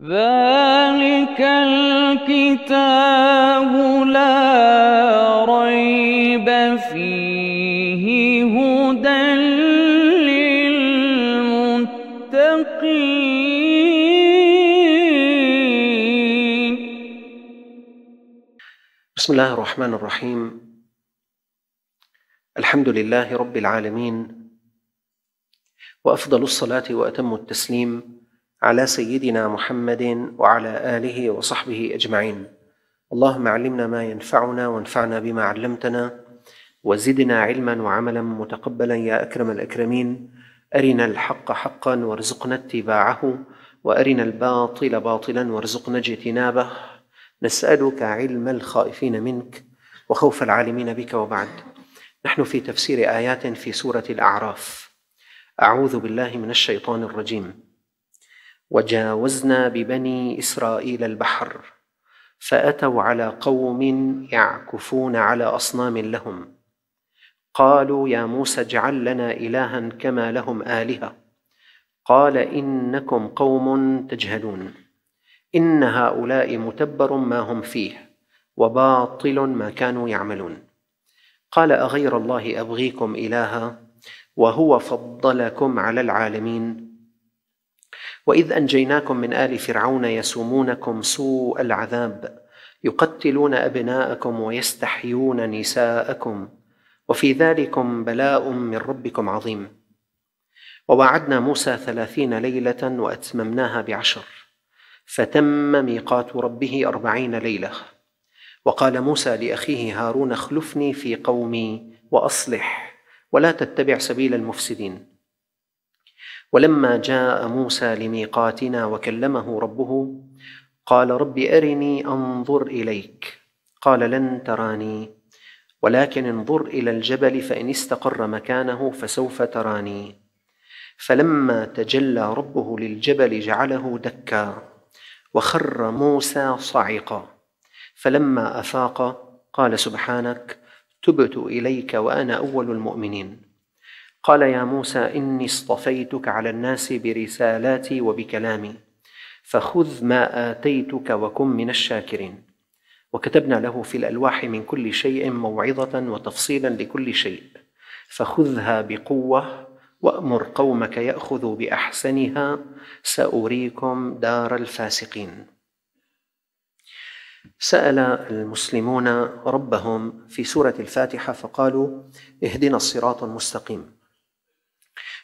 ذلك الكتاب لا ريب فيه هدى للمتقين بسم الله الرحمن الرحيم الحمد لله رب العالمين وافضل الصلاه واتم التسليم على سيدنا محمد وعلى اله وصحبه اجمعين اللهم علمنا ما ينفعنا وانفعنا بما علمتنا وزدنا علما وعملا متقبلا يا اكرم الاكرمين ارنا الحق حقا وارزقنا اتباعه وارنا الباطل باطلا وارزقنا اجتنابه نسالك علم الخائفين منك وخوف العالمين بك وبعد نحن في تفسير ايات في سوره الاعراف اعوذ بالله من الشيطان الرجيم وجاوزنا ببني اسرائيل البحر فاتوا على قوم يعكفون على اصنام لهم قالوا يا موسى اجعل لنا الها كما لهم الهه قال انكم قوم تجهلون ان هؤلاء متبر ما هم فيه وباطل ما كانوا يعملون قال اغير الله ابغيكم الها وهو فضلكم على العالمين واذ انجيناكم من ال فرعون يسومونكم سوء العذاب يقتلون ابناءكم ويستحيون نساءكم وفي ذلكم بلاء من ربكم عظيم ووعدنا موسى ثلاثين ليله واتممناها بعشر فتم ميقات ربه اربعين ليله وقال موسى لاخيه هارون اخلفني في قومي واصلح ولا تتبع سبيل المفسدين ولما جاء موسى لميقاتنا وكلمه ربه قال رب ارني انظر اليك قال لن تراني ولكن انظر الى الجبل فان استقر مكانه فسوف تراني فلما تجلى ربه للجبل جعله دكا وخر موسى صعقا فلما افاق قال سبحانك تبت اليك وانا اول المؤمنين قال يا موسى إني اصطفيتك على الناس برسالاتي وبكلامي فخذ ما آتيتك وكن من الشاكرين وكتبنا له في الألواح من كل شيء موعظة وتفصيلا لكل شيء فخذها بقوة وأمر قومك يأخذوا بأحسنها سأريكم دار الفاسقين سأل المسلمون ربهم في سورة الفاتحة فقالوا اهدنا الصراط المستقيم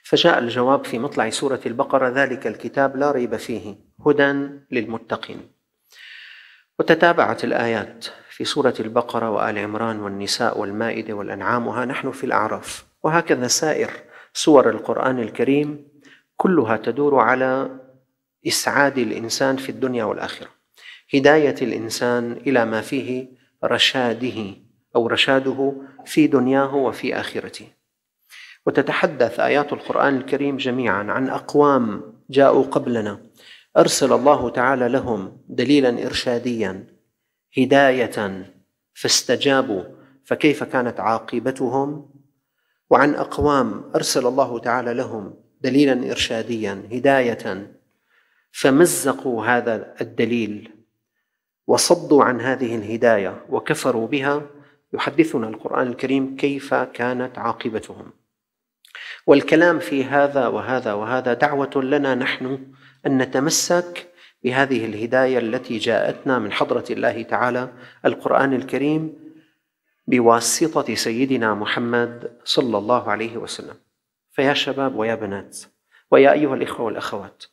فجاء الجواب في مطلع سورة البقرة ذلك الكتاب لا ريب فيه هدى للمتقين وتتابعت الآيات في سورة البقرة وآل عمران والنساء والمائدة والأنعام وها نحن في الأعراف وهكذا سائر سور القرآن الكريم كلها تدور على إسعاد الإنسان في الدنيا والآخرة هداية الإنسان إلى ما فيه رشاده أو رشاده في دنياه وفي آخرته وتتحدث ايات القران الكريم جميعا عن اقوام جاءوا قبلنا ارسل الله تعالى لهم دليلا ارشاديا هدايه فاستجابوا فكيف كانت عاقبتهم وعن اقوام ارسل الله تعالى لهم دليلا ارشاديا هدايه فمزقوا هذا الدليل وصدوا عن هذه الهدايه وكفروا بها يحدثنا القران الكريم كيف كانت عاقبتهم والكلام في هذا وهذا وهذا دعوة لنا نحن أن نتمسك بهذه الهداية التي جاءتنا من حضرة الله تعالى القرآن الكريم بواسطة سيدنا محمد صلى الله عليه وسلم فيا شباب ويا بنات ويا أيها الإخوة والأخوات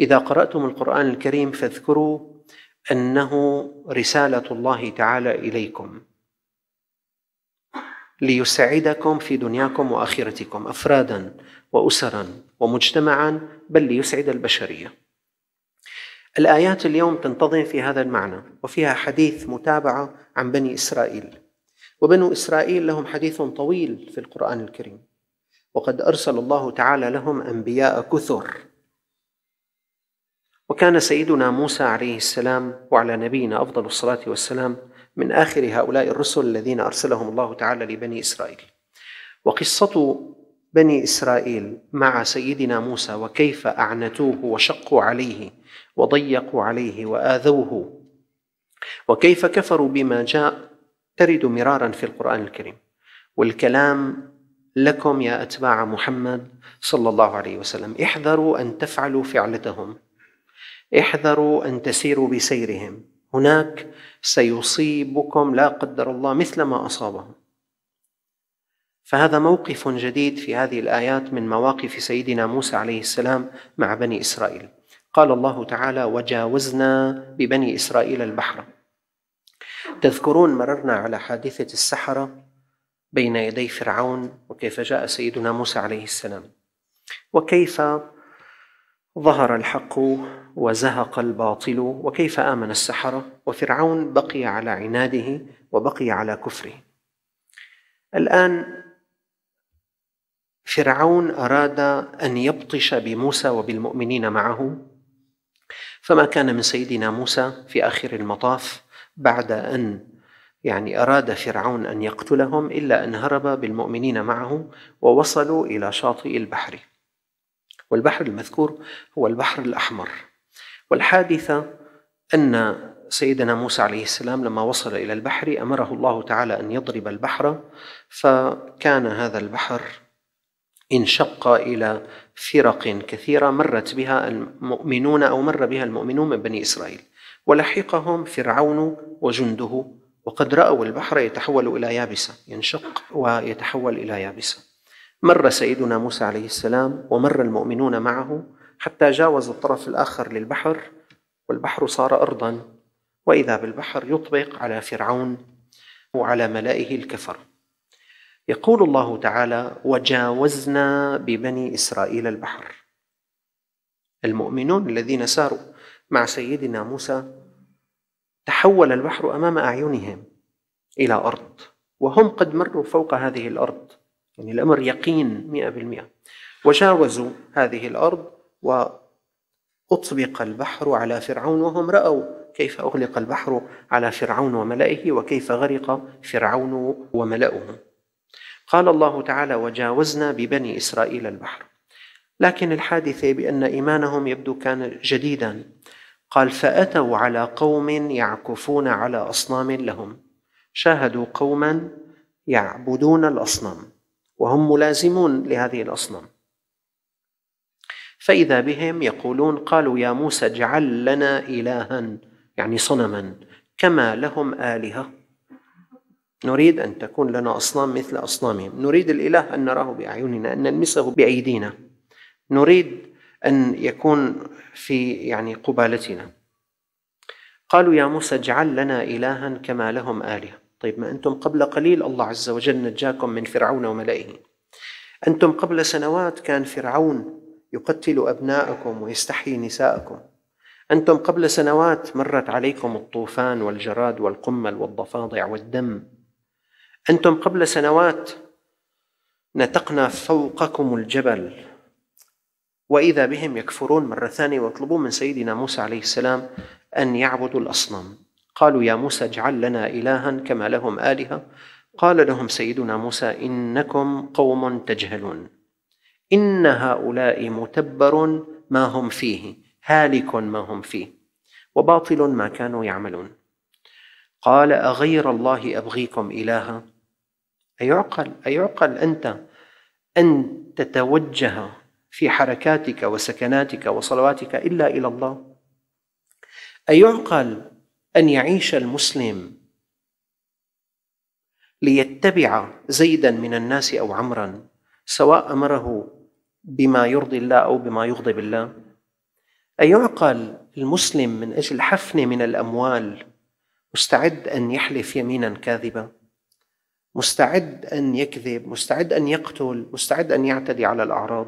إذا قرأتم القرآن الكريم فاذكروا أنه رسالة الله تعالى إليكم ليسعدكم في دنياكم واخرتكم افرادا واسرا ومجتمعا بل ليسعد البشريه. الايات اليوم تنتظم في هذا المعنى وفيها حديث متابعه عن بني اسرائيل. وبنو اسرائيل لهم حديث طويل في القران الكريم. وقد ارسل الله تعالى لهم انبياء كثر. وكان سيدنا موسى عليه السلام وعلى نبينا افضل الصلاه والسلام من آخر هؤلاء الرسل الذين أرسلهم الله تعالى لبني إسرائيل وقصة بني إسرائيل مع سيدنا موسى وكيف أعنتوه وشقوا عليه وضيقوا عليه وآذوه وكيف كفروا بما جاء ترد مرارا في القرآن الكريم والكلام لكم يا أتباع محمد صلى الله عليه وسلم احذروا أن تفعلوا فعلتهم احذروا أن تسيروا بسيرهم هناك سيصيبكم لا قدر الله مثل ما اصابهم فهذا موقف جديد في هذه الايات من مواقف سيدنا موسى عليه السلام مع بني اسرائيل قال الله تعالى وجاوزنا ببني اسرائيل البحر تذكرون مررنا على حادثه السحره بين يدي فرعون وكيف جاء سيدنا موسى عليه السلام وكيف ظهر الحق وزهق الباطل وكيف امن السحره وفرعون بقي على عناده وبقي على كفره الان فرعون اراد ان يبطش بموسى وبالمؤمنين معه فما كان من سيدنا موسى في اخر المطاف بعد ان يعني اراد فرعون ان يقتلهم الا ان هرب بالمؤمنين معه ووصلوا الى شاطئ البحر والبحر المذكور هو البحر الاحمر والحادثة أن سيدنا موسى عليه السلام لما وصل إلى البحر أمره الله تعالى أن يضرب البحر فكان هذا البحر انشق إلى فرق كثيرة مرت بها المؤمنون أو مر بها المؤمنون من بني إسرائيل ولحقهم فرعون وجنده وقد رأوا البحر يتحول إلى يابسة ينشق ويتحول إلى يابسة مر سيدنا موسى عليه السلام ومر المؤمنون معه حتى جاوز الطرف الآخر للبحر والبحر صار أرضا وإذا بالبحر يطبق على فرعون وعلى ملائه الكفر يقول الله تعالى وجاوزنا ببني إسرائيل البحر المؤمنون الذين ساروا مع سيدنا موسى تحول البحر أمام أعينهم إلى أرض وهم قد مروا فوق هذه الأرض يعني الأمر يقين مئة بالمئة وجاوزوا هذه الأرض واطبق البحر على فرعون وهم راوا كيف اغلق البحر على فرعون وملئه وكيف غرق فرعون وملأه قال الله تعالى وجاوزنا ببني اسرائيل البحر لكن الحادثه بان ايمانهم يبدو كان جديدا قال فاتوا على قوم يعكفون على اصنام لهم شاهدوا قوما يعبدون الاصنام وهم ملازمون لهذه الاصنام فإذا بهم يقولون قالوا يا موسى اجعل لنا إلها يعني صنما كما لهم آلهة نريد أن تكون لنا أصنام مثل أصنامهم نريد الإله أن نراه بأعيننا أن نلمسه بأيدينا نريد أن يكون في يعني قبالتنا قالوا يا موسى اجعل لنا إلها كما لهم آلهة طيب ما أنتم قبل قليل الله عز وجل نجاكم من فرعون وملئه أنتم قبل سنوات كان فرعون يقتل أبناءكم ويستحيي نساءكم أنتم قبل سنوات مرت عليكم الطوفان والجراد والقمل والضفادع والدم أنتم قبل سنوات نتقنا فوقكم الجبل وإذا بهم يكفرون مرة ثانية ويطلبون من سيدنا موسى عليه السلام أن يعبدوا الأصنام قالوا يا موسى اجعل لنا إلها كما لهم آلهة قال لهم سيدنا موسى إنكم قوم تجهلون إن هؤلاء متبر ما هم فيه هالك ما هم فيه وباطل ما كانوا يعملون قال أغير الله أبغيكم إلها أيعقل أيعقل أنت أن تتوجه في حركاتك وسكناتك وصلواتك إلا إلى الله أيعقل أن يعيش المسلم ليتبع زيدا من الناس أو عمرا سواء أمره بما يرضي الله أو بما يغضب الله أيعقل المسلم من أجل حفنة من الأموال مستعد أن يحلف يمينا كاذبة مستعد أن يكذب مستعد أن يقتل مستعد أن يعتدي على الأعراض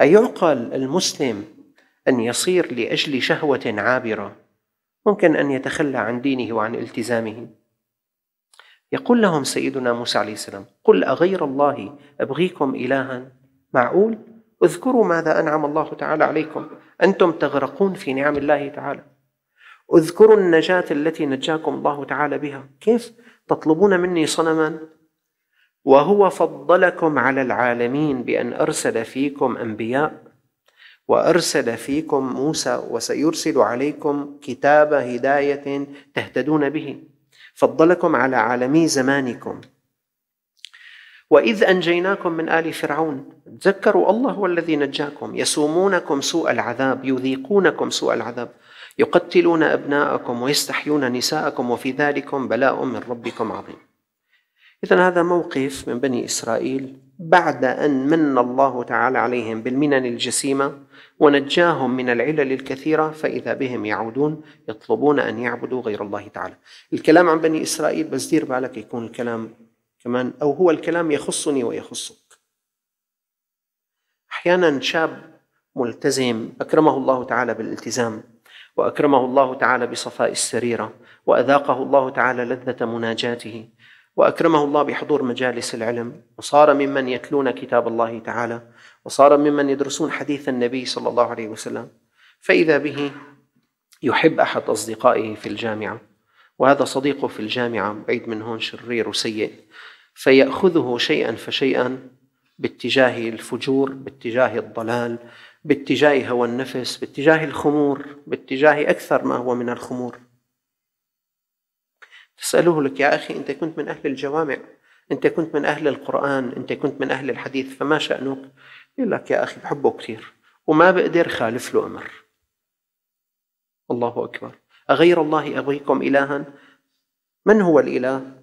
أيعقل المسلم أن يصير لأجل شهوة عابرة ممكن أن يتخلى عن دينه وعن التزامه يقول لهم سيدنا موسى عليه السلام قل أغير الله أبغيكم إلها معقول اذكروا ماذا أنعم الله تعالى عليكم أنتم تغرقون في نعم الله تعالى اذكروا النجاة التي نجاكم الله تعالى بها كيف تطلبون مني صنما وهو فضلكم على العالمين بأن أرسل فيكم أنبياء وارسل فيكم موسى وسيرسل عليكم كتاب هدايه تهتدون به فضلكم على عالمي زمانكم وإذ أنجيناكم من آل فرعون تذكروا الله هو الذي نجاكم يسومونكم سوء العذاب يذيقونكم سوء العذاب يقتلون أبناءكم ويستحيون نساءكم وفي ذلكم بلاء من ربكم عظيم إذا هذا موقف من بني إسرائيل بعد أن من الله تعالى عليهم بالمنن الجسيمة ونجاهم من العلل الكثيرة فإذا بهم يعودون يطلبون أن يعبدوا غير الله تعالى الكلام عن بني إسرائيل بس دير بالك يكون الكلام كمان أو هو الكلام يخصني ويخصك أحيانا شاب ملتزم أكرمه الله تعالى بالالتزام وأكرمه الله تعالى بصفاء السريرة وأذاقه الله تعالى لذة مناجاته واكرمه الله بحضور مجالس العلم وصار ممن يتلون كتاب الله تعالى وصار ممن يدرسون حديث النبي صلى الله عليه وسلم فاذا به يحب احد اصدقائه في الجامعه وهذا صديقه في الجامعه بعيد من هون شرير وسيء فيأخذه شيئا فشيئا باتجاه الفجور باتجاه الضلال باتجاه هوى النفس باتجاه الخمور باتجاه أكثر ما هو من الخمور تسأله لك يا أخي أنت كنت من أهل الجوامع أنت كنت من أهل القرآن أنت كنت من أهل الحديث فما شأنك يقول لك يا أخي بحبه كثير وما بقدر خالف له أمر الله أكبر أغير الله أبغيكم إلها من هو الإله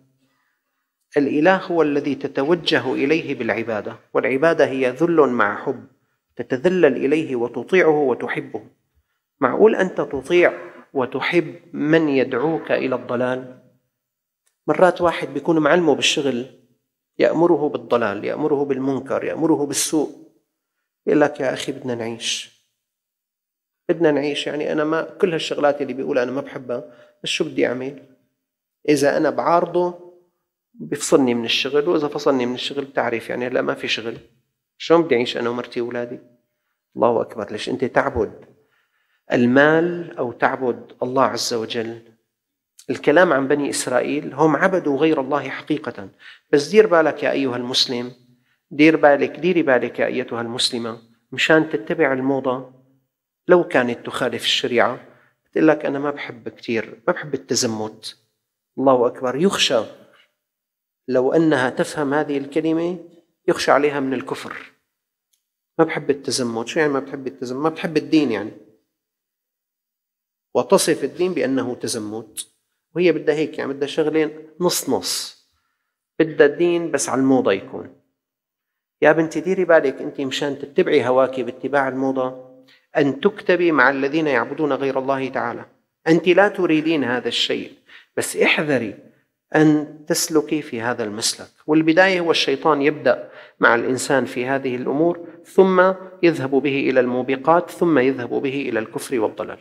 الاله هو الذي تتوجه اليه بالعباده والعباده هي ذل مع حب تتذلل اليه وتطيعه وتحبه معقول انت تطيع وتحب من يدعوك الى الضلال مرات واحد بيكون معلمه بالشغل يامره بالضلال يامره بالمنكر يامره بالسوء يقول لك يا اخي بدنا نعيش بدنا نعيش يعني انا ما كل هالشغلات اللي بيقولها انا ما بحبها بس شو بدي اعمل اذا انا بعارضه بيفصلني من الشغل واذا فصلني من الشغل بتعرف يعني هلا ما في شغل شلون بدي اعيش انا ومرتي واولادي الله اكبر ليش انت تعبد المال او تعبد الله عز وجل الكلام عن بني اسرائيل هم عبدوا غير الله حقيقه بس دير بالك يا ايها المسلم دير بالك ديري بالك يا ايتها المسلمه مشان تتبع الموضه لو كانت تخالف الشريعه بتقول لك انا ما بحب كثير ما بحب التزمت الله اكبر يخشى لو أنها تفهم هذه الكلمة يخشى عليها من الكفر ما بحب التزمت شو يعني ما بحب التزمت ما بتحب الدين يعني وتصف الدين بأنه تزمت وهي بدها هيك يعني بدها شغلين نص نص بدها الدين بس على الموضة يكون يا بنتي ديري بالك أنت مشان تتبعي هواك باتباع الموضة أن تكتبي مع الذين يعبدون غير الله تعالى أنت لا تريدين هذا الشيء بس احذري أن تسلكي في هذا المسلك والبداية هو الشيطان يبدأ مع الإنسان في هذه الأمور ثم يذهب به إلى الموبقات ثم يذهب به إلى الكفر والضلال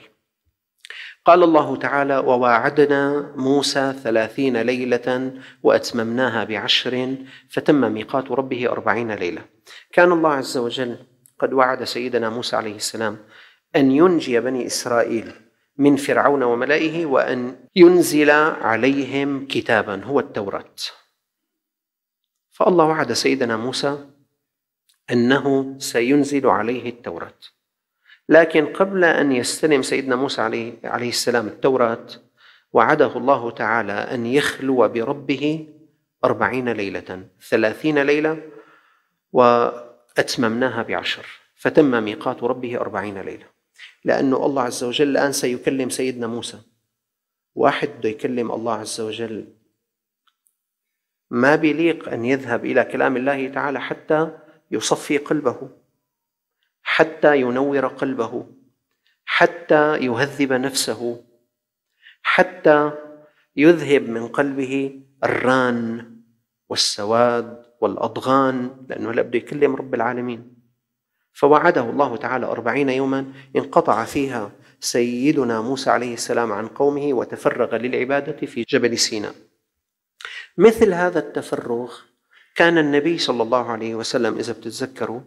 قال الله تعالى وواعدنا موسى ثلاثين ليلة وأتممناها بعشر فتم ميقات ربه أربعين ليلة كان الله عز وجل قد وعد سيدنا موسى عليه السلام أن ينجي بني إسرائيل من فرعون وملئه وأن ينزل عليهم كتابا هو التوراة فالله وعد سيدنا موسى أنه سينزل عليه التوراة لكن قبل أن يستلم سيدنا موسى عليه, عليه السلام التوراة وعده الله تعالى أن يخلو بربه أربعين ليلة ثلاثين ليلة وأتممناها بعشر فتم ميقات ربه أربعين ليلة لأنه الله عز وجل الآن سيكلم سيدنا موسى واحد بده يكلم الله عز وجل ما بيليق أن يذهب إلى كلام الله تعالى حتى يصفي قلبه حتى ينور قلبه حتى يهذب نفسه حتى يذهب من قلبه الران والسواد والأضغان لأنه لا بده يكلم رب العالمين فوعده الله تعالى أربعين يوما انقطع فيها سيدنا موسى عليه السلام عن قومه وتفرغ للعبادة في جبل سيناء مثل هذا التفرغ كان النبي صلى الله عليه وسلم إذا بتتذكروا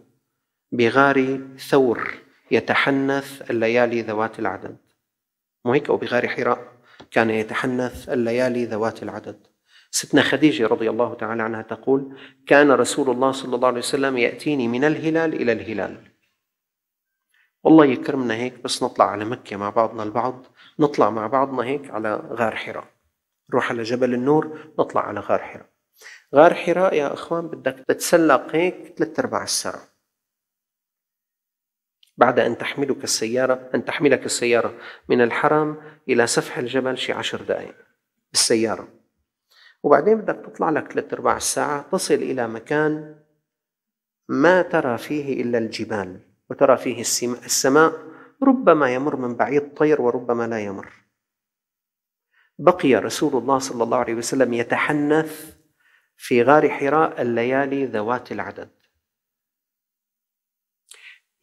بغار ثور يتحنث الليالي ذوات العدد مو هيك أو بغار حراء كان يتحنث الليالي ذوات العدد ستنا خديجة رضي الله تعالى عنها تقول كان رسول الله صلى الله عليه وسلم يأتيني من الهلال إلى الهلال والله يكرمنا هيك بس نطلع على مكة مع بعضنا البعض نطلع مع بعضنا هيك على غار حراء نروح على جبل النور نطلع على غار حراء غار حراء يا أخوان بدك تتسلق هيك ثلاث أرباع الساعة بعد أن تحملك السيارة أن تحملك السيارة من الحرم إلى سفح الجبل شي عشر دقائق بالسيارة وبعدين بدك تطلع لك ثلاث أرباع الساعة تصل إلى مكان ما ترى فيه إلا الجبال وترى فيه السماء ربما يمر من بعيد طير وربما لا يمر بقي رسول الله صلى الله عليه وسلم يتحنث في غار حراء الليالي ذوات العدد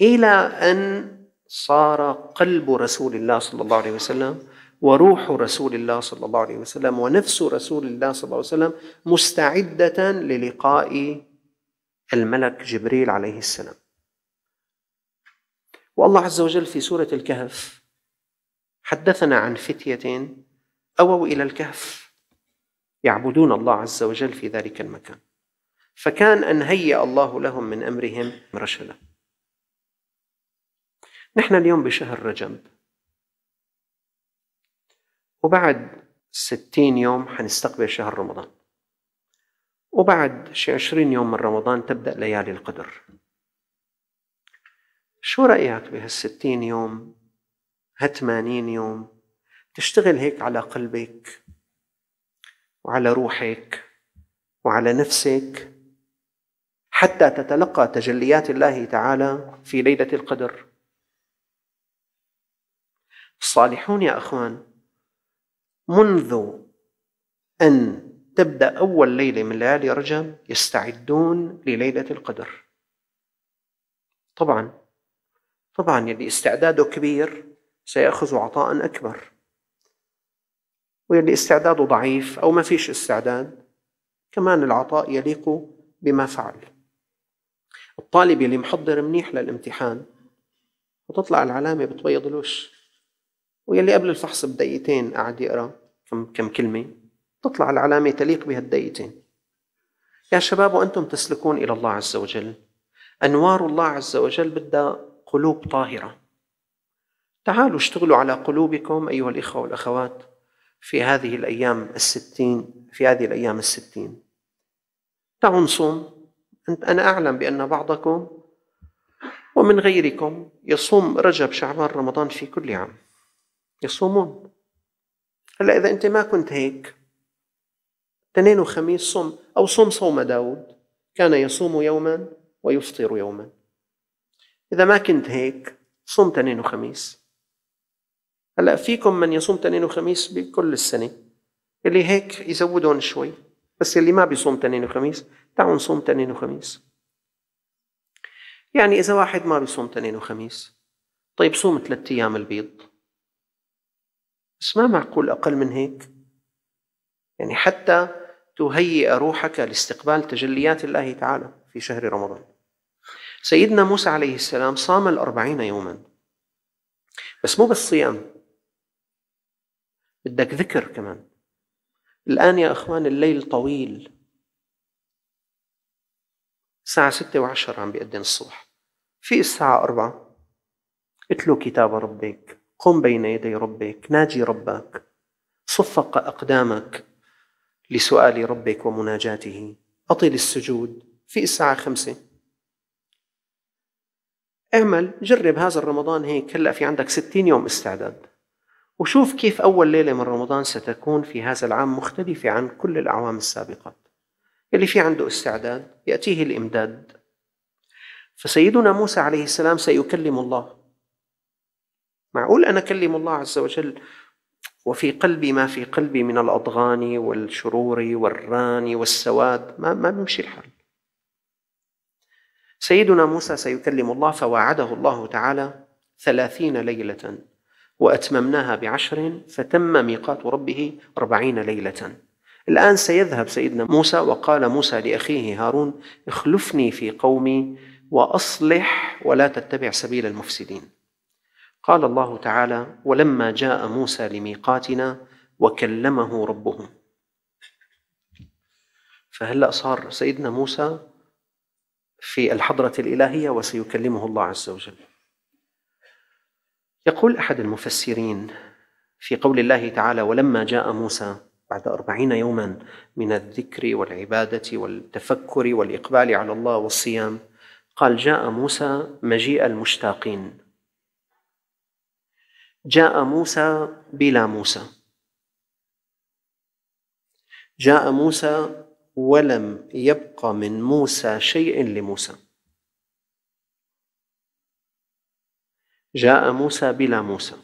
الى ان صار قلب رسول الله صلى الله عليه وسلم وروح رسول الله صلى الله عليه وسلم ونفس رسول الله صلى الله عليه وسلم مستعده للقاء الملك جبريل عليه السلام والله عز وجل في سوره الكهف حدثنا عن فتيه اووا الى الكهف يعبدون الله عز وجل في ذلك المكان فكان ان هيأ الله لهم من امرهم رشدا نحن اليوم بشهر رجب وبعد ستين يوم حنستقبل شهر رمضان وبعد شي عشرين يوم من رمضان تبدأ ليالي القدر شو رأيك بهالستين يوم هالثمانين يوم تشتغل هيك على قلبك وعلى روحك وعلى نفسك حتى تتلقى تجليات الله تعالى في ليلة القدر الصالحون يا أخوان منذ أن تبدأ أول ليلة من ليالي رجب يستعدون لليلة القدر طبعا طبعا يلي يعني استعداده كبير سيأخذ عطاء أكبر ويلي استعداده ضعيف أو ما فيش استعداد كمان العطاء يليق بما فعل الطالب يلي محضر منيح للامتحان وتطلع العلامة بتبيض الوش ويلي قبل الفحص بدقيقتين قاعد يقرا كم كم كلمه تطلع العلامه تليق بهالدقيقتين يا شباب وانتم تسلكون الى الله عز وجل انوار الله عز وجل بدها قلوب طاهره تعالوا اشتغلوا على قلوبكم ايها الاخوه والاخوات في هذه الايام الستين في هذه الايام الستين تعالوا نصوم انا اعلم بان بعضكم ومن غيركم يصوم رجب شعبان رمضان في كل عام يصومون هلا إذا أنت ما كنت هيك اثنين وخميس صم أو صم صوم داود كان يصوم يوما ويفطر يوما إذا ما كنت هيك صوم اثنين وخميس هلا فيكم من يصوم اثنين وخميس بكل السنة اللي هيك يزودون شوي بس اللي ما بيصوم اثنين وخميس تعالوا نصوم اثنين وخميس يعني إذا واحد ما بيصوم اثنين وخميس طيب صوم ثلاثة أيام البيض بس ما معقول أقل من هيك يعني حتى تهيئ روحك لاستقبال تجليات الله تعالى في شهر رمضان سيدنا موسى عليه السلام صام الأربعين يوما بس مو بس صيام بدك ذكر كمان الآن يا أخوان الليل طويل الساعة ستة وعشر عم بيأذن الصبح في الساعة أربعة اتلو كتاب ربك قم بين يدي ربك ناجي ربك صفق أقدامك لسؤال ربك ومناجاته أطل السجود في الساعة خمسة اعمل جرب هذا الرمضان هيك هلأ في عندك ستين يوم استعداد وشوف كيف أول ليلة من رمضان ستكون في هذا العام مختلفة عن كل الأعوام السابقة اللي في عنده استعداد يأتيه الإمداد فسيدنا موسى عليه السلام سيكلم الله معقول أنا أكلم الله عز وجل وفي قلبي ما في قلبي من الأضغان والشرور والران والسواد ما, ما بيمشي الحال سيدنا موسى سيكلم الله فوعده الله تعالى ثلاثين ليلة وأتممناها بعشر فتم ميقات ربه أربعين ليلة الآن سيذهب سيدنا موسى وقال موسى لأخيه هارون اخلفني في قومي وأصلح ولا تتبع سبيل المفسدين قال الله تعالى ولما جاء موسى لميقاتنا وكلمه ربه فهلا صار سيدنا موسى في الحضره الالهيه وسيكلمه الله عز وجل يقول احد المفسرين في قول الله تعالى ولما جاء موسى بعد أربعين يوما من الذكر والعبادة والتفكر والإقبال على الله والصيام قال جاء موسى مجيء المشتاقين جاء موسى بلا موسى جاء موسى ولم يبقى من موسى شيء لموسى جاء موسى بلا موسى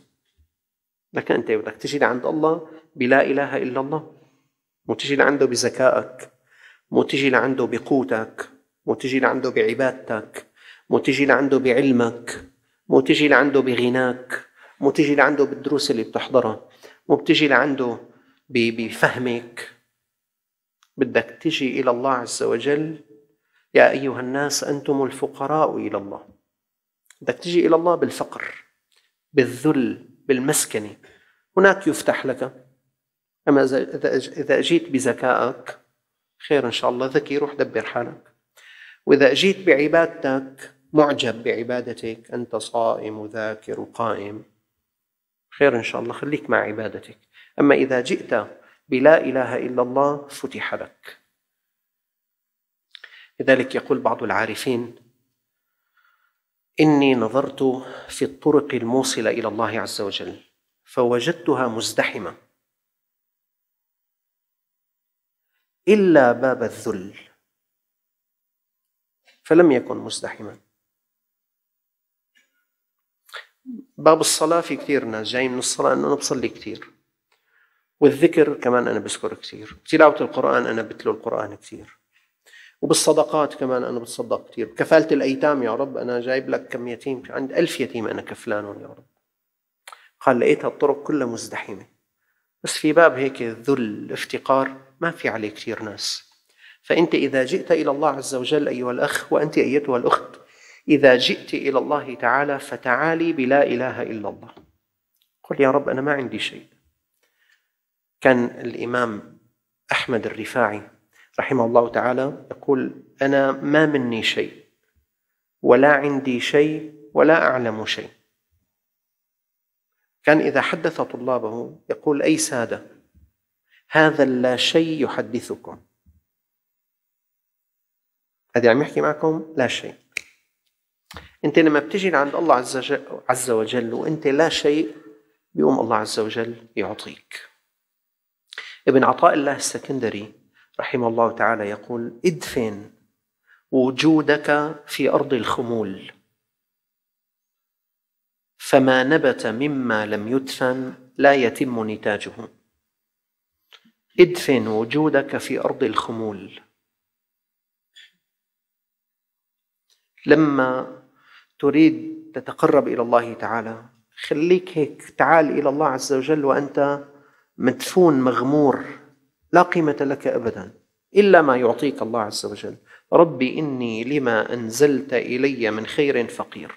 لك أنت بدك تجي لعند الله بلا إله إلا الله مو تجي لعنده بذكائك مو تجي لعنده بقوتك مو تجي لعنده بعبادتك مو تجي لعنده بعلمك مو تجي لعنده بغناك وبتيجي لعنده بالدروس اللي بتحضرها وبتيجي لعنده بفهمك بدك تجي إلى الله عز وجل يا أيها الناس أنتم الفقراء إلى الله بدك تجي إلى الله بالفقر بالذل بالمسكنة هناك يفتح لك أما إذا جيت بذكائك خير إن شاء الله ذكي روح دبر حالك وإذا جيت بعبادتك معجب بعبادتك أنت صائم وذاكر وقائم خير إن شاء الله خليك مع عبادتك أما إذا جئت بلا إله إلا الله فتح لك لذلك يقول بعض العارفين إني نظرت في الطرق الموصلة إلى الله عز وجل فوجدتها مزدحمة إلا باب الذل فلم يكن مزدحما باب الصلاة في كثير ناس جاي من الصلاة أنه أنا بصلي كثير والذكر كمان أنا بذكر كثير تلاوة القرآن أنا بتلو القرآن كثير وبالصدقات كمان أنا بتصدق كثير كفالة الأيتام يا رب أنا جايب لك كم يتيم عند ألف يتيم أنا كفلانهم يا رب قال لقيت الطرق كلها مزدحمة بس في باب هيك ذل افتقار ما في عليه كثير ناس فأنت إذا جئت إلى الله عز وجل أيها الأخ وأنت أيتها الأخت إذا جئت إلى الله تعالى فتعالي بلا إله إلا الله قل يا رب أنا ما عندي شيء كان الإمام أحمد الرفاعي رحمه الله تعالى يقول أنا ما مني شيء ولا عندي شيء ولا أعلم شيء كان إذا حدث طلابه يقول أي سادة هذا اللا شيء يحدثكم هذا عم يحكي معكم لا شيء انت لما بتجي لعند الله عز, وجل عز وجل وانت لا شيء بيقوم الله عز وجل يعطيك ابن عطاء الله السكندري رحمه الله تعالى يقول ادفن وجودك في ارض الخمول فما نبت مما لم يدفن لا يتم نتاجه ادفن وجودك في ارض الخمول لما تريد تتقرب إلى الله تعالى خليك هيك تعال إلى الله عز وجل وأنت مدفون مغمور لا قيمة لك أبدا إلا ما يعطيك الله عز وجل ربي إني لما أنزلت إلي من خير فقير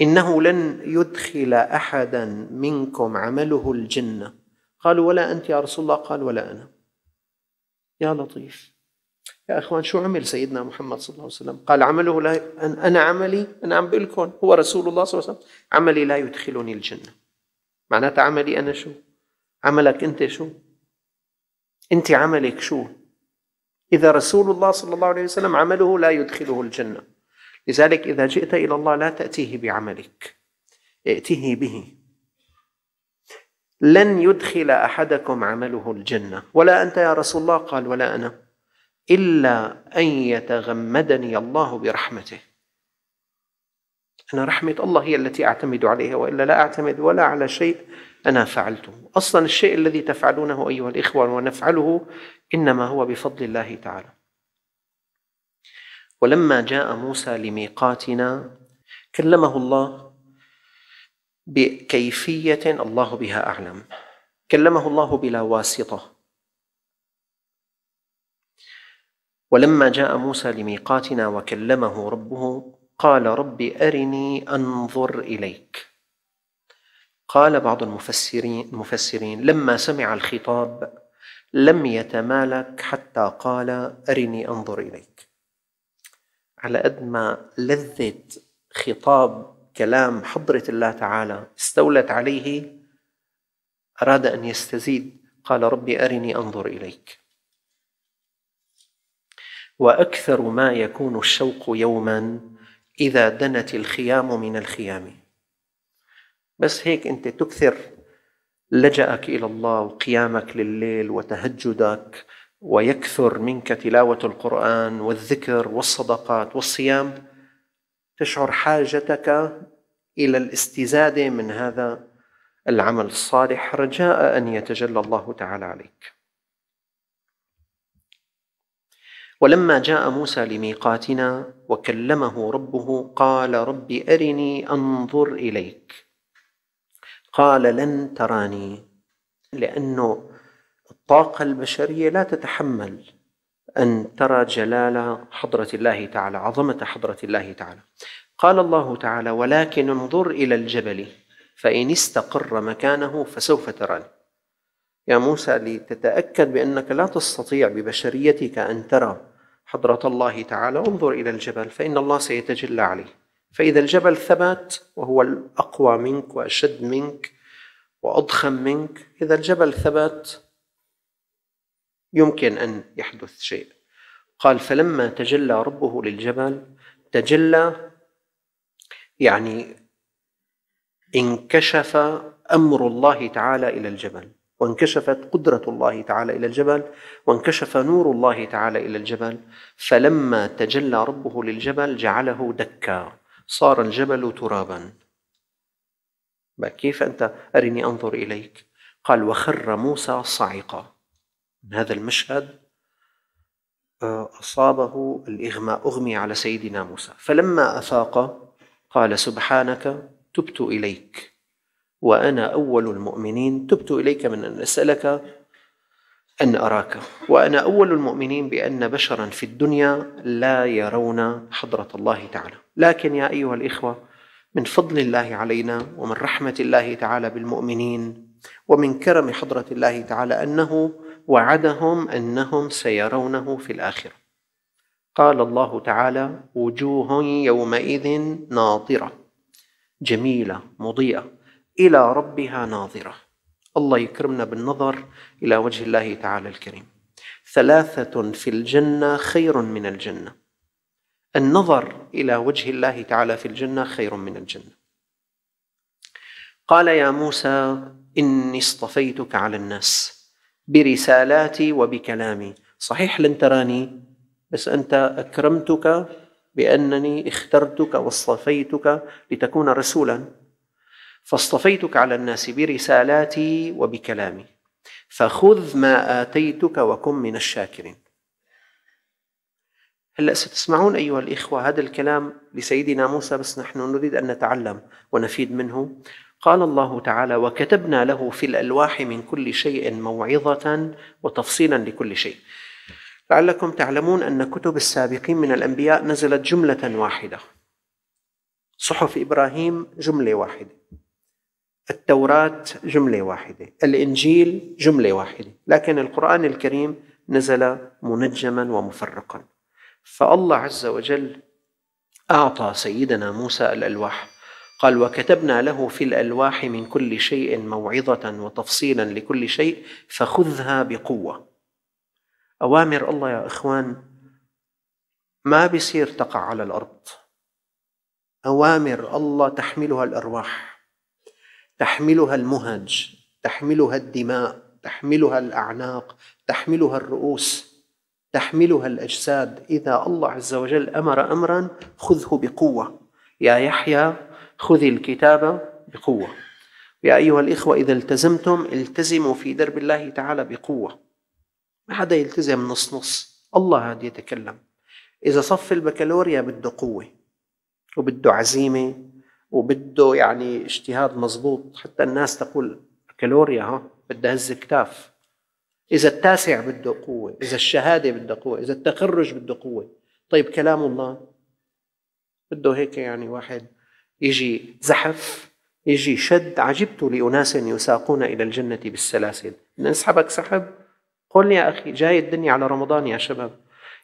إنه لن يدخل أحدا منكم عمله الجنة قالوا ولا أنت يا رسول الله قال ولا أنا يا لطيف يا اخوان شو عمل سيدنا محمد صلى الله عليه وسلم؟ قال عمله لا انا عملي انا عم بقول لكم هو رسول الله صلى الله عليه وسلم عملي لا يدخلني الجنه معناتها عملي انا شو؟ عملك انت شو؟ انت عملك شو؟ اذا رسول الله صلى الله عليه وسلم عمله لا يدخله الجنه لذلك اذا جئت الى الله لا تاتيه بعملك ائته به لن يدخل احدكم عمله الجنه ولا انت يا رسول الله قال ولا انا إلا أن يتغمدني الله برحمته أنا رحمة الله هي التي أعتمد عليها وإلا لا أعتمد ولا على شيء أنا فعلته أصلا الشيء الذي تفعلونه أيها الإخوة ونفعله إنما هو بفضل الله تعالى ولما جاء موسى لميقاتنا كلمه الله بكيفية الله بها أعلم كلمه الله بلا واسطة ولما جاء موسى لميقاتنا وكلمه ربه قال رب أرني أنظر إليك قال بعض المفسرين, المفسرين لما سمع الخطاب لم يتمالك حتى قال أرني أنظر إليك على قد ما لذة خطاب كلام حضرة الله تعالى استولت عليه أراد أن يستزيد قال ربي أرني أنظر إليك واكثر ما يكون الشوق يوما اذا دنت الخيام من الخيام بس هيك انت تكثر لجأك الى الله وقيامك لليل وتهجدك ويكثر منك تلاوه القران والذكر والصدقات والصيام تشعر حاجتك الى الاستزاده من هذا العمل الصالح رجاء ان يتجلى الله تعالى عليك ولما جاء موسى لميقاتنا وكلمه ربه قال رب ارني انظر اليك قال لن تراني لانه الطاقه البشريه لا تتحمل ان ترى جلال حضره الله تعالى عظمه حضره الله تعالى قال الله تعالى ولكن انظر الى الجبل فان استقر مكانه فسوف تراني يا موسى لتتأكد بأنك لا تستطيع ببشريتك أن ترى حضرة الله تعالى انظر إلى الجبل فإن الله سيتجلى عليه فإذا الجبل ثبت وهو الأقوى منك وأشد منك وأضخم منك إذا الجبل ثبت يمكن أن يحدث شيء قال فلما تجلى ربه للجبل تجلى يعني انكشف امر الله تعالى الى الجبل وانكشفت قدرة الله تعالى إلى الجبل وانكشف نور الله تعالى إلى الجبل فلما تجلى ربه للجبل جعله دكا صار الجبل ترابا كيف أنت أرني أنظر إليك قال وخر موسى صعقا من هذا المشهد آه، أصابه الإغماء أغمي على سيدنا موسى فلما أفاق قال سبحانك تبت إليك وأنا أول المؤمنين تبت إليك من أن أسألك أن أراك وأنا أول المؤمنين بأن بشرا في الدنيا لا يرون حضرة الله تعالى لكن يا أيها الإخوة من فضل الله علينا ومن رحمة الله تعالى بالمؤمنين ومن كرم حضرة الله تعالى أنه وعدهم أنهم سيرونه في الآخرة قال الله تعالى وجوه يومئذ ناطرة جميلة مضيئة إلى ربها ناظرة الله يكرمنا بالنظر إلى وجه الله تعالى الكريم ثلاثة في الجنة خير من الجنة النظر إلى وجه الله تعالى في الجنة خير من الجنة قال يا موسى إني اصطفيتك على الناس برسالاتي وبكلامي صحيح لن تراني بس أنت أكرمتك بأنني اخترتك واصطفيتك لتكون رسولا فاصطفيتك على الناس برسالاتي وبكلامي فخذ ما آتيتك وكن من الشاكرين هلا ستسمعون ايها الاخوه هذا الكلام لسيدنا موسى بس نحن نريد ان نتعلم ونفيد منه قال الله تعالى وكتبنا له في الالواح من كل شيء موعظه وتفصيلا لكل شيء لعلكم تعلمون ان كتب السابقين من الانبياء نزلت جمله واحده صحف ابراهيم جمله واحده التوراة جملة واحدة الإنجيل جملة واحدة لكن القرآن الكريم نزل منجما ومفرقا فالله عز وجل أعطى سيدنا موسى الألواح قال وكتبنا له في الألواح من كل شيء موعظة وتفصيلا لكل شيء فخذها بقوة أوامر الله يا إخوان ما بيصير تقع على الأرض أوامر الله تحملها الأرواح تحملها المهج تحملها الدماء تحملها الاعناق تحملها الرؤوس تحملها الاجساد اذا الله عز وجل امر امرا خذه بقوه يا يحيى خذ الكتاب بقوه يا ايها الاخوه اذا التزمتم التزموا في درب الله تعالى بقوه ما حدا يلتزم نص نص الله هاد يتكلم اذا صف البكالوريا بده قوه وبده عزيمه وبده يعني اجتهاد مضبوط حتى الناس تقول كالوريا ها بدها هز كتاف إذا التاسع بده قوة إذا الشهادة بده قوة إذا التخرج بده قوة طيب كلام الله بده هيك يعني واحد يجي زحف يجي شد عجبت لأناس يساقون إلى الجنة بالسلاسل نسحبك سحب قل يا أخي جاي الدنيا على رمضان يا شباب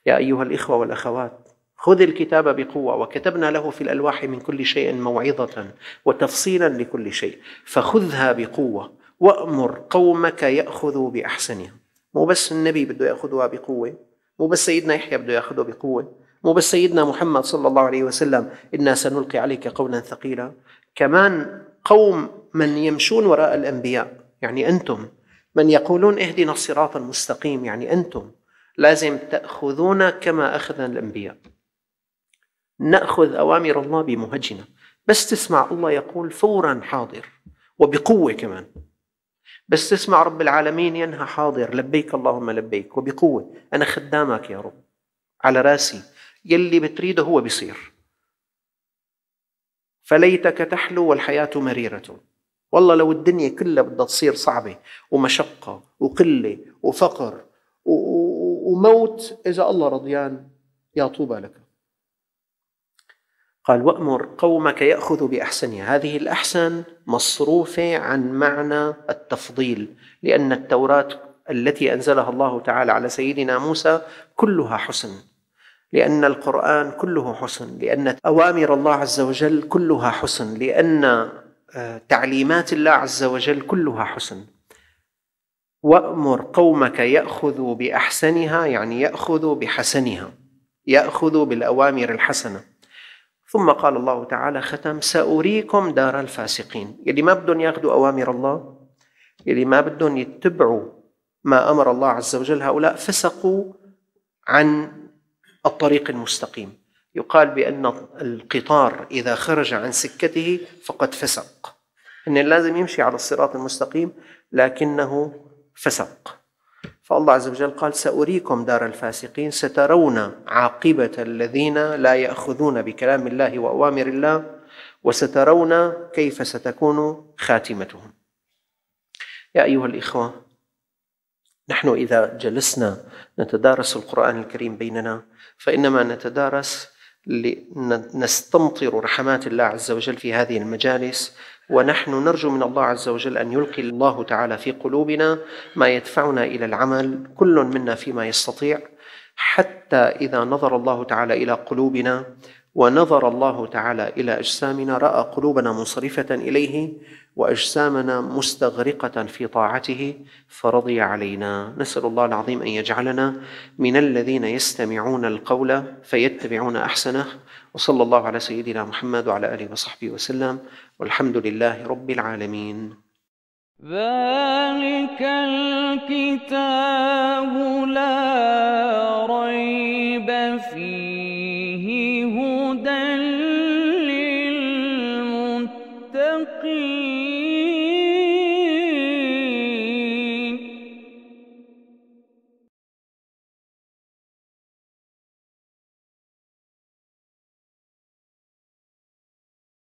يا أيها الإخوة والأخوات خذ الكتاب بقوة وكتبنا له في الألواح من كل شيء موعظة وتفصيلا لكل شيء فخذها بقوة وأمر قومك يأخذوا بأحسنها مو بس النبي بده يأخذها بقوة مو بس سيدنا يحيى بده يأخذه بقوة مو بس سيدنا محمد صلى الله عليه وسلم إنا سنلقي عليك قولا ثقيلا كمان قوم من يمشون وراء الأنبياء يعني أنتم من يقولون اهدنا الصراط المستقيم يعني أنتم لازم تأخذون كما أخذ الأنبياء ناخذ اوامر الله بمهجنا بس تسمع الله يقول فورا حاضر وبقوه كمان بس تسمع رب العالمين ينهى حاضر لبيك اللهم لبيك وبقوه انا خدامك يا رب على راسي يلي بتريده هو بيصير فليتك تحلو والحياه مريره والله لو الدنيا كلها بدها تصير صعبه ومشقه وقله وفقر وموت اذا الله رضيان يا طوبى لك قال وأمر قومك يأخذوا بأحسنها هذه الأحسن مصروفة عن معنى التفضيل لأن التوراة التي أنزلها الله تعالى على سيدنا موسى كلها حسن لأن القرآن كله حسن لأن أوامر الله عز وجل كلها حسن لأن آه، تعليمات الله عز وجل كلها حسن وأمر قومك يأخذوا بأحسنها يعني يأخذوا بحسنها يأخذوا بالأوامر الحسنة ثم قال الله تعالى ختم سأريكم دار الفاسقين يلي ما بدهم ياخذوا أوامر الله يلي ما بدهم يتبعوا ما أمر الله عز وجل هؤلاء فسقوا عن الطريق المستقيم يقال بأن القطار إذا خرج عن سكته فقد فسق إن لازم يمشي على الصراط المستقيم لكنه فسق فالله عز وجل قال سأريكم دار الفاسقين سترون عاقبة الذين لا يأخذون بكلام الله وأوامر الله وسترون كيف ستكون خاتمتهم يا أيها الإخوة نحن إذا جلسنا نتدارس القرآن الكريم بيننا فإنما نتدارس لنستمطر رحمات الله عز وجل في هذه المجالس ونحن نرجو من الله عز وجل ان يلقي الله تعالى في قلوبنا ما يدفعنا الى العمل كل منا فيما يستطيع حتى اذا نظر الله تعالى الى قلوبنا ونظر الله تعالى الى اجسامنا راى قلوبنا منصرفه اليه واجسامنا مستغرقه في طاعته فرضي علينا نسال الله العظيم ان يجعلنا من الذين يستمعون القول فيتبعون احسنه وصلى الله على سيدنا محمد وعلى اله وصحبه وسلم والحمد لله رب العالمين ذلك الكتاب لا ريب فيه